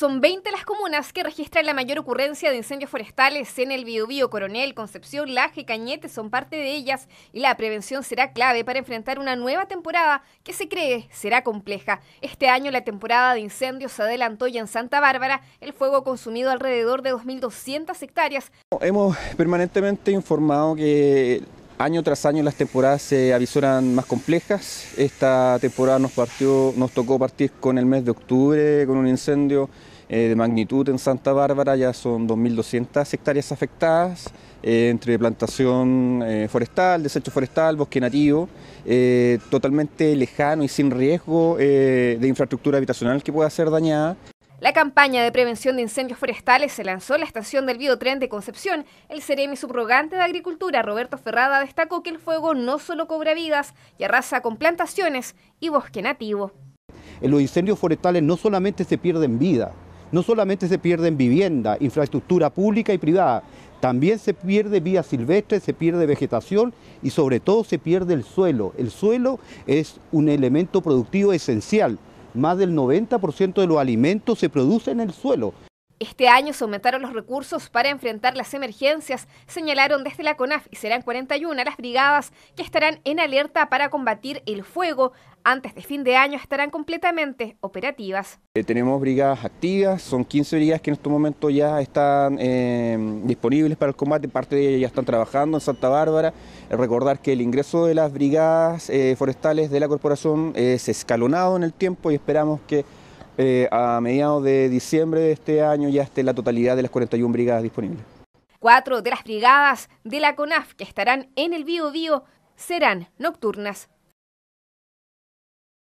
Son 20 las comunas que registran la mayor ocurrencia de incendios forestales en el Biobío Coronel, Concepción, Laje, y Cañete son parte de ellas y la prevención será clave para enfrentar una nueva temporada que se cree será compleja. Este año la temporada de incendios se adelantó y en Santa Bárbara el fuego consumido alrededor de 2.200 hectáreas. Hemos permanentemente informado que año tras año las temporadas se avisoran más complejas. Esta temporada nos, partió, nos tocó partir con el mes de octubre, con un incendio eh, de magnitud en Santa Bárbara, ya son 2.200 hectáreas afectadas, eh, entre plantación eh, forestal, desecho forestal, bosque nativo, totalmente lejano y sin riesgo de infraestructura habitacional que pueda ser dañada. La campaña de prevención de incendios forestales se lanzó en la estación del Biotren de Concepción. El Ceremi subrogante de Agricultura, Roberto Ferrada, destacó que el fuego no solo cobra vidas y arrasa con plantaciones y bosque nativo. En los incendios forestales no solamente se pierden vidas, no solamente se pierden vivienda, infraestructura pública y privada, también se pierde vía silvestre, se pierde vegetación y sobre todo se pierde el suelo. El suelo es un elemento productivo esencial más del 90% de los alimentos se produce en el suelo este año se aumentaron los recursos para enfrentar las emergencias, señalaron desde la CONAF y serán 41 las brigadas que estarán en alerta para combatir el fuego. Antes de fin de año estarán completamente operativas. Eh, tenemos brigadas activas, son 15 brigadas que en este momento ya están eh, disponibles para el combate, parte de ellas ya están trabajando en Santa Bárbara. Eh, recordar que el ingreso de las brigadas forestales de la corporación es escalonado en el tiempo y esperamos que eh, a mediados de diciembre de este año ya esté la totalidad de las 41 brigadas disponibles. Cuatro de las brigadas de la CONAF que estarán en el Bío Bío serán nocturnas